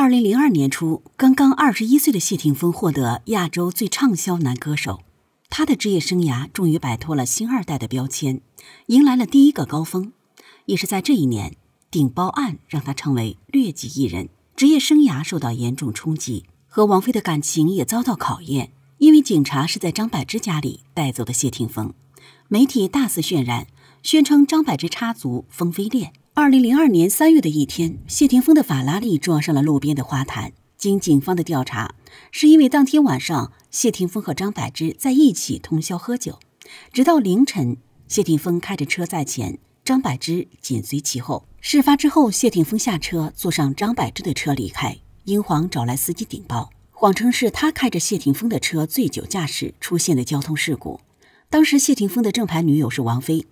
二零零二年初，刚刚二十一岁的谢霆锋获得亚洲最畅销男歌手，他的职业生涯终于摆脱了星二代的标签，迎来了第一个高峰。也是在这一年，顶包案让他成为劣迹艺人，职业生涯受到严重冲击，和王菲的感情也遭到考验。因为警察是在张柏芝家里带走的谢霆锋，媒体大肆渲染，宣称张柏芝插足风飞恋。二零零二年三月的一天，谢霆锋的法拉利撞上了路边的花坛。经警方的调查，是因为当天晚上谢霆锋和张柏芝在一起通宵喝酒，直到凌晨。谢霆锋开着车在前，张柏芝紧随其后。事发之后，谢霆锋下车坐上张柏芝的车离开。英皇找来司机顶包，谎称是他开着谢霆锋的车醉酒驾驶出现的交通事故。当时谢霆锋的正牌女友是王菲。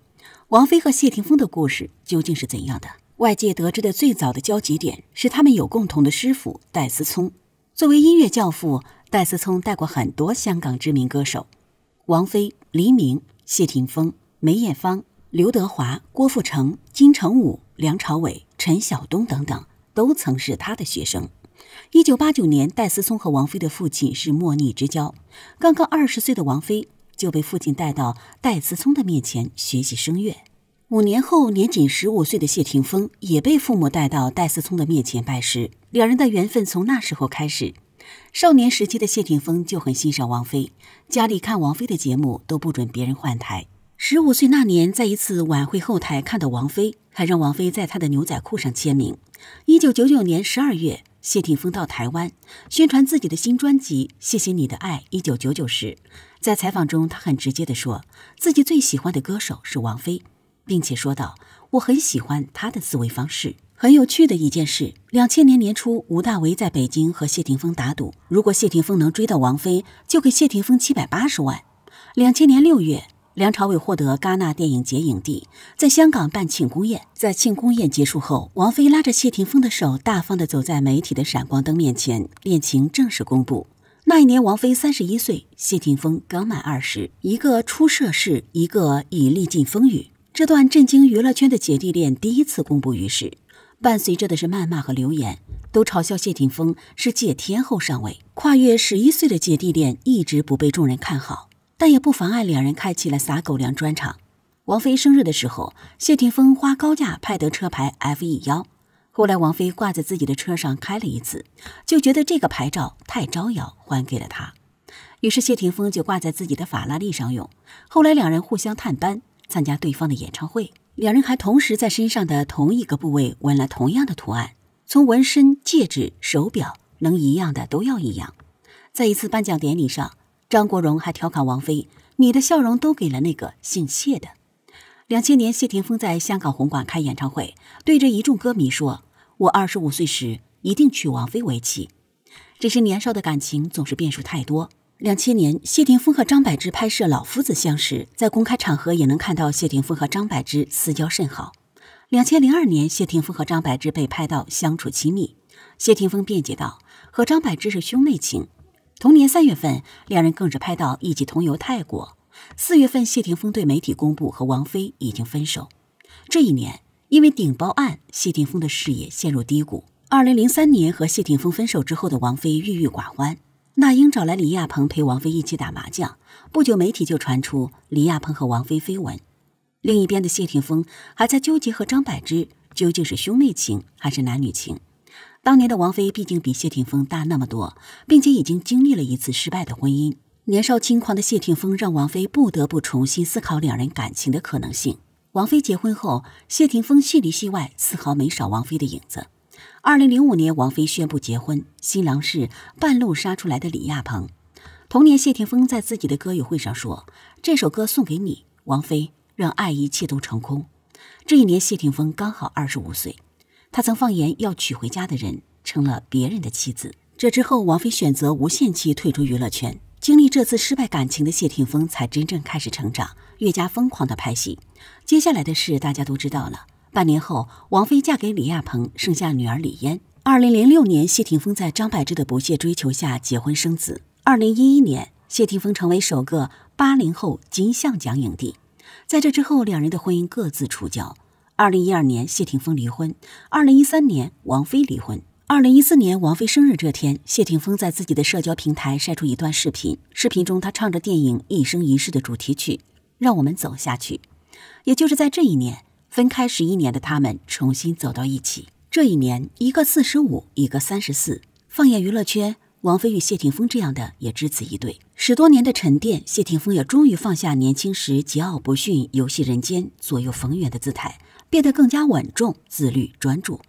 王菲和谢霆锋的故事究竟是怎样的？外界得知的最早的交集点是他们有共同的师傅戴思聪。作为音乐教父，戴思聪带过很多香港知名歌手，王菲、黎明、谢霆锋、梅艳芳、刘德华、郭富城、金城武、梁朝伟、陈晓东等等，都曾是他的学生。一九八九年，戴思聪和王菲的父亲是莫逆之交。刚刚二十岁的王菲。就被父亲带到戴思聪的面前学习声乐。五年后，年仅十五岁的谢霆锋也被父母带到戴思聪的面前拜师，两人的缘分从那时候开始。少年时期的谢霆锋就很欣赏王菲，家里看王菲的节目都不准别人换台。十五岁那年，在一次晚会后台看到王菲，还让王菲在他的牛仔裤上签名。一九九九年十二月，谢霆锋到台湾宣传自己的新专辑《谢谢你的爱》。一九九九时。在采访中，他很直接地说，自己最喜欢的歌手是王菲，并且说道：“我很喜欢她的思维方式。”很有趣的一件事，两千年年初，吴大维在北京和谢霆锋打赌，如果谢霆锋能追到王菲，就给谢霆锋七百八十万。两千年六月，梁朝伟获得戛纳电影节影帝，在香港办庆功宴。在庆功宴结束后，王菲拉着谢霆锋的手，大方地走在媒体的闪光灯面前，恋情正式公布。那一年，王菲三十一岁，谢霆锋刚满二十，一个出涉世，一个已历尽风雨。这段震惊娱乐圈的姐弟恋第一次公布于世，伴随着的是谩骂和流言，都嘲笑谢霆锋是借天后上位。跨越十一岁的姐弟恋一直不被众人看好，但也不妨碍两人开启了撒狗粮专场。王菲生日的时候，谢霆锋花高价拍得车牌 F E 幺。后来，王菲挂在自己的车上开了一次，就觉得这个牌照太招摇，还给了他。于是，谢霆锋就挂在自己的法拉利上用。后来，两人互相探班，参加对方的演唱会。两人还同时在身上的同一个部位纹了同样的图案，从纹身、戒指、手表，能一样的都要一样。在一次颁奖典礼上，张国荣还调侃王菲：“你的笑容都给了那个姓谢的。”两千年，谢霆锋在香港红馆开演唱会，对着一众歌迷说。我二十五岁时一定娶王菲为妻，只是年少的感情总是变数太多。两千年，谢霆锋和张柏芝拍摄《老夫子》相识，在公开场合也能看到谢霆锋和张柏芝私交甚好。两千零二年，谢霆锋和张柏芝被拍到相处亲密，谢霆锋辩解道：“和张柏芝是兄妹情。”同年三月份，两人更是拍到一起同游泰国。四月份，谢霆锋对媒体公布和王菲已经分手。这一年。因为顶包案，谢霆锋的事业陷入低谷。二零零三年和谢霆锋分手之后的王菲郁郁寡欢，那英找来李亚鹏陪王菲一起打麻将。不久，媒体就传出李亚鹏和王菲绯闻。另一边的谢霆锋还在纠结和张柏芝究竟是兄妹情还是男女情。当年的王菲毕竟比谢霆锋大那么多，并且已经经历了一次失败的婚姻。年少轻狂的谢霆锋让王菲不得不重新思考两人感情的可能性。王菲结婚后，谢霆锋戏里戏外丝毫没少王菲的影子。二零零五年，王菲宣布结婚，新郎是半路杀出来的李亚鹏。同年，谢霆锋在自己的歌友会上说：“这首歌送给你，王菲，让爱一切都成空。”这一年，谢霆锋刚好二十五岁。他曾放言要娶回家的人成了别人的妻子。这之后，王菲选择无限期退出娱乐圈。经历这次失败感情的谢霆锋才真正开始成长，越加疯狂的拍戏。接下来的事大家都知道了。半年后，王菲嫁给李亚鹏，生下女儿李嫣。二零零六年，谢霆锋在张柏芝的不懈追求下结婚生子。二零一一年，谢霆锋成为首个八零后金像奖影帝。在这之后，两人的婚姻各自出交。二零一二年，谢霆锋离婚。二零一三年，王菲离婚。二零一四年，王菲生日这天，谢霆锋在自己的社交平台晒出一段视频。视频中，他唱着电影《一生一世》的主题曲《让我们走下去》。也就是在这一年，分开十一年的他们重新走到一起。这一年，一个四十五，一个三十四。放眼娱乐圈，王菲与谢霆锋这样的也只此一对。十多年的沉淀，谢霆锋也终于放下年轻时桀骜不驯、游戏人间、左右逢源的姿态，变得更加稳重、自律、专注。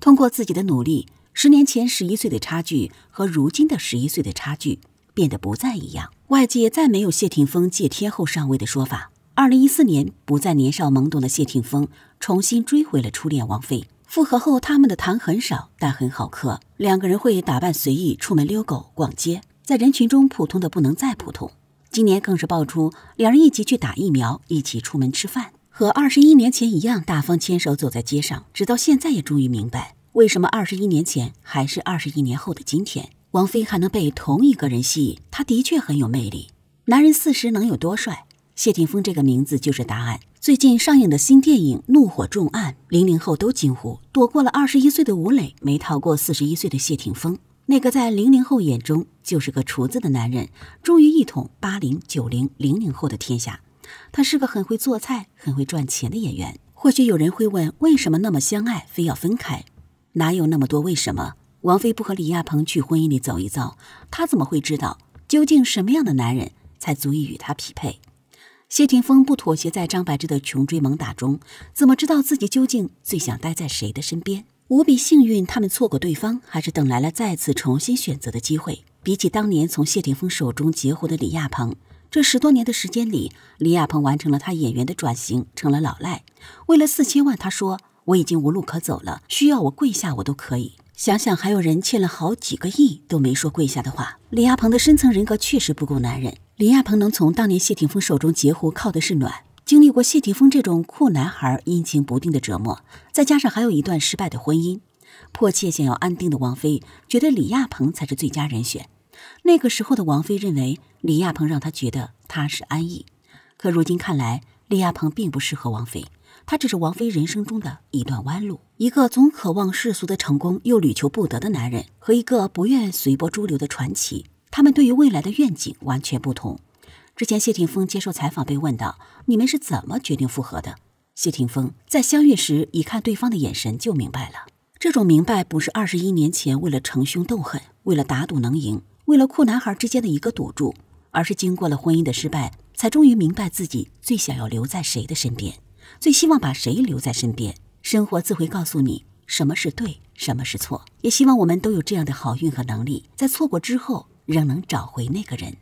通过自己的努力。十年前十一岁的差距和如今的十一岁的差距变得不再一样。外界再没有谢霆锋借天后上位的说法。二零一四年不再年少懵懂的谢霆锋重新追回了初恋王菲。复合后，他们的谈很少，但很好嗑。两个人会打扮随意，出门遛狗、逛街，在人群中普通的不能再普通。今年更是爆出两人一起去打疫苗，一起出门吃饭，和二十一年前一样大方牵手走在街上。直到现在，也终于明白。为什么二十一年前还是二十一年后的今天，王菲还能被同一个人吸引？他的确很有魅力。男人四十能有多帅？谢霆锋这个名字就是答案。最近上映的新电影《怒火重案》，零零后都惊呼：躲过了二十一岁的吴磊，没逃过四十一岁的谢霆锋。那个在零零后眼中就是个厨子的男人，终于一统八零九零零零后的天下。他是个很会做菜、很会赚钱的演员。或许有人会问：为什么那么相爱，非要分开？哪有那么多为什么？王菲不和李亚鹏去婚姻里走一遭，她怎么会知道究竟什么样的男人才足以与她匹配？谢霆锋不妥协在张柏芝的穷追猛打中，怎么知道自己究竟最想待在谁的身边？无比幸运，他们错过对方，还是等来了再次重新选择的机会。比起当年从谢霆锋手中截胡的李亚鹏，这十多年的时间里，李亚鹏完成了他演员的转型，成了老赖。为了四千万，他说。我已经无路可走了，需要我跪下，我都可以。想想还有人欠了好几个亿都没说跪下的话。李亚鹏的深层人格确实不够男人。李亚鹏能从当年谢霆锋手中截胡，靠的是暖。经历过谢霆锋这种酷男孩阴晴不定的折磨，再加上还有一段失败的婚姻，迫切想要安定的王菲，觉得李亚鹏才是最佳人选。那个时候的王菲认为李亚鹏让她觉得踏实安逸，可如今看来，李亚鹏并不适合王菲。他只是王菲人生中的一段弯路，一个总渴望世俗的成功又屡求不得的男人，和一个不愿随波逐流的传奇。他们对于未来的愿景完全不同。之前谢霆锋接受采访被问到：“你们是怎么决定复合的？”谢霆锋在相遇时一看对方的眼神就明白了，这种明白不是二十一年前为了逞凶斗狠、为了打赌能赢、为了酷男孩之间的一个赌注，而是经过了婚姻的失败，才终于明白自己最想要留在谁的身边。最希望把谁留在身边，生活自会告诉你什么是对，什么是错。也希望我们都有这样的好运和能力，在错过之后仍能找回那个人。